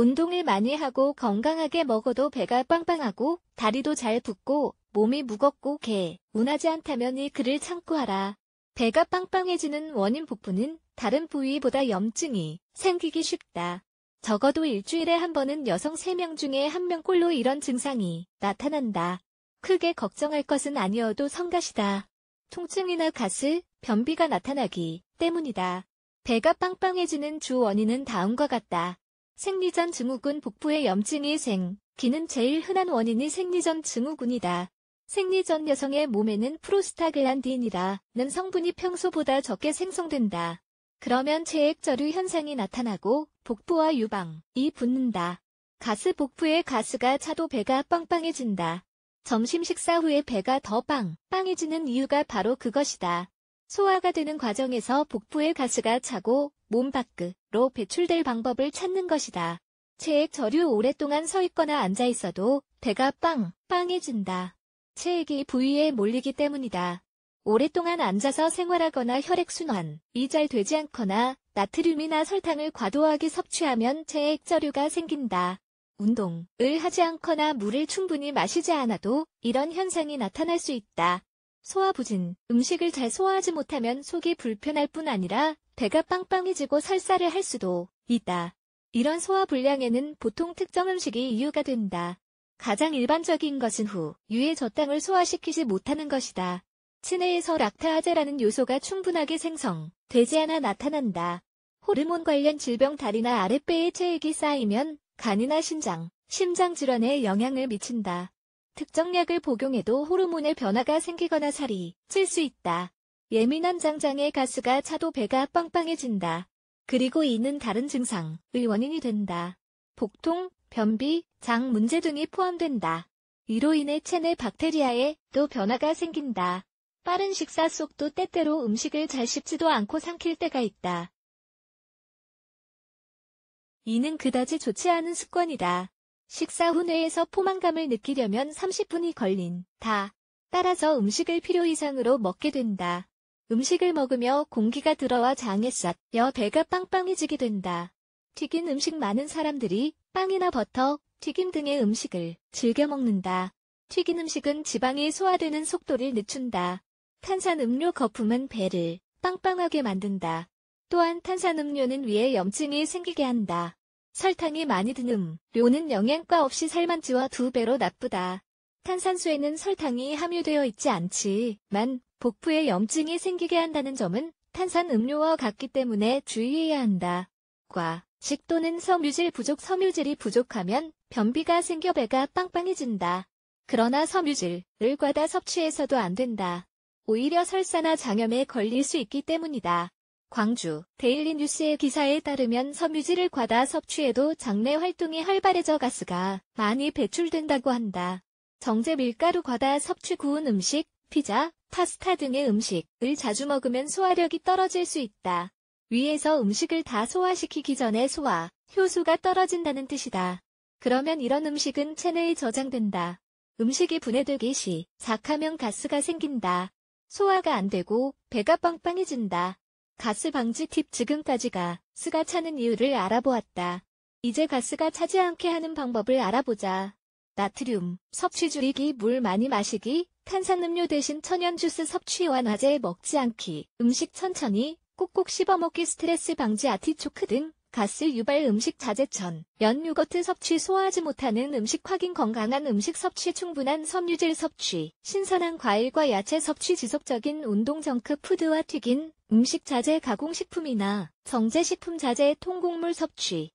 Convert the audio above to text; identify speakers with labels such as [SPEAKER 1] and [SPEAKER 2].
[SPEAKER 1] 운동을 많이 하고 건강하게 먹어도 배가 빵빵하고 다리도 잘 붓고 몸이 무겁고 개, 운하지 않다면 이 글을 참고하라. 배가 빵빵해지는 원인 복부는 다른 부위보다 염증이 생기기 쉽다. 적어도 일주일에 한 번은 여성 3명 중에 한명꼴로 이런 증상이 나타난다. 크게 걱정할 것은 아니어도 성가시다. 통증이나 가스, 변비가 나타나기 때문이다. 배가 빵빵해지는 주 원인은 다음과 같다. 생리전 증후군 복부의 염증이 생, 기는 제일 흔한 원인이 생리전 증후군이다. 생리전 여성의 몸에는 프로스타글란딘이라는 성분이 평소보다 적게 생성된다. 그러면 체액저류 현상이 나타나고 복부와 유방이 붙는다. 가스 복부에 가스가 차도 배가 빵빵해진다. 점심 식사 후에 배가 더 빵, 빵해지는 이유가 바로 그것이다. 소화가 되는 과정에서 복부의 가스가 차고 몸 밖으로 배출될 방법을 찾는 것이다. 체액 저류 오랫동안 서 있거나 앉아 있어도 배가 빵, 빵해진다. 체액이 부위에 몰리기 때문이다. 오랫동안 앉아서 생활하거나 혈액순환이 잘 되지 않거나 나트륨이나 설탕을 과도하게 섭취하면 체액 저류가 생긴다. 운동을 하지 않거나 물을 충분히 마시지 않아도 이런 현상이 나타날 수 있다. 소화부진, 음식을 잘 소화하지 못하면 속이 불편할 뿐 아니라 배가 빵빵해지고 설사를 할 수도 있다. 이런 소화불량에는 보통 특정 음식이 이유가 된다. 가장 일반적인 것은 후, 유해 저당을 소화시키지 못하는 것이다. 치내에서 락타아제라는 요소가 충분하게 생성되지 않아 나타난다. 호르몬 관련 질병 다리나 아랫배에 체액이 쌓이면 간이나 신장, 심장 질환에 영향을 미친다. 특정 약을 복용해도 호르몬의 변화가 생기거나 살이 찔 수 있다. 예민한 장장의 가스가 차도 배가 빵빵해진다. 그리고 이는 다른 증상의 원인이 된다. 복통, 변비, 장 문제 등이 포함된다. 이로 인해 체내 박테리아에 또 변화가 생긴다. 빠른 식사 속도 때때로 음식을 잘 씹지도 않고 삼킬 때가 있다. 이는 그다지 좋지 않은 습관이다. 식사 후뇌에서 포만감을 느끼려면 30분이 걸린다. 따라서 음식을 필요 이상으로 먹게 된다. 음식을 먹으며 공기가 들어와 장에 쌓여 배가 빵빵해지게 된다. 튀긴 음식 많은 사람들이 빵이나 버터, 튀김 등의 음식을 즐겨 먹는다. 튀긴 음식은 지방이 소화되는 속도를 늦춘다. 탄산 음료 거품은 배를 빵빵하게 만든다. 또한 탄산 음료는 위에 염증이 생기게 한다. 설탕이 많이 드는 료는 영양가 없이 살만지와 두 배로 나쁘다. 탄산수에는 설탕이 함유되어 있지 않지만 복부에 염증이 생기게 한다는 점은 탄산 음료와 같기 때문에 주의해야 한다. 과, 식 또는 섬유질 부족 섬유질이 부족하면 변비가 생겨 배가 빵빵해진다. 그러나 섬유질을 과다 섭취해서도 안 된다. 오히려 설사나 장염에 걸릴 수 있기 때문이다. 광주 데일리뉴스의 기사에 따르면 섬유질을 과다 섭취해도 장내 활동이 활발해져 가스가 많이 배출된다고 한다. 정제 밀가루 과다 섭취 구운 음식, 피자, 파스타 등의 음식을 자주 먹으면 소화력이 떨어질 수 있다. 위에서 음식을 다 소화시키기 전에 소화, 효소가 떨어진다는 뜻이다. 그러면 이런 음식은 체내에 저장된다. 음식이 분해되기 시 작하면 가스가 생긴다. 소화가 안 되고 배가 빵빵해진다. 가스 방지 팁 지금까지가 스가 차는 이유를 알아보았다. 이제 가스가 차지 않게 하는 방법을 알아보자. 나트륨, 섭취 줄이기, 물 많이 마시기, 탄산음료 대신 천연주스 섭취 완화제 먹지 않기, 음식 천천히, 꾹꾹 씹어먹기 스트레스 방지 아티초크 등 가스 유발 음식 자제천, 연유거은 섭취 소화하지 못하는 음식 확인 건강한 음식 섭취 충분한 섬유질 섭취, 신선한 과일과 야채 섭취 지속적인 운동 정크 푸드와 튀긴 음식 자재 가공식품이나 정제식품 자재 통곡물 섭취,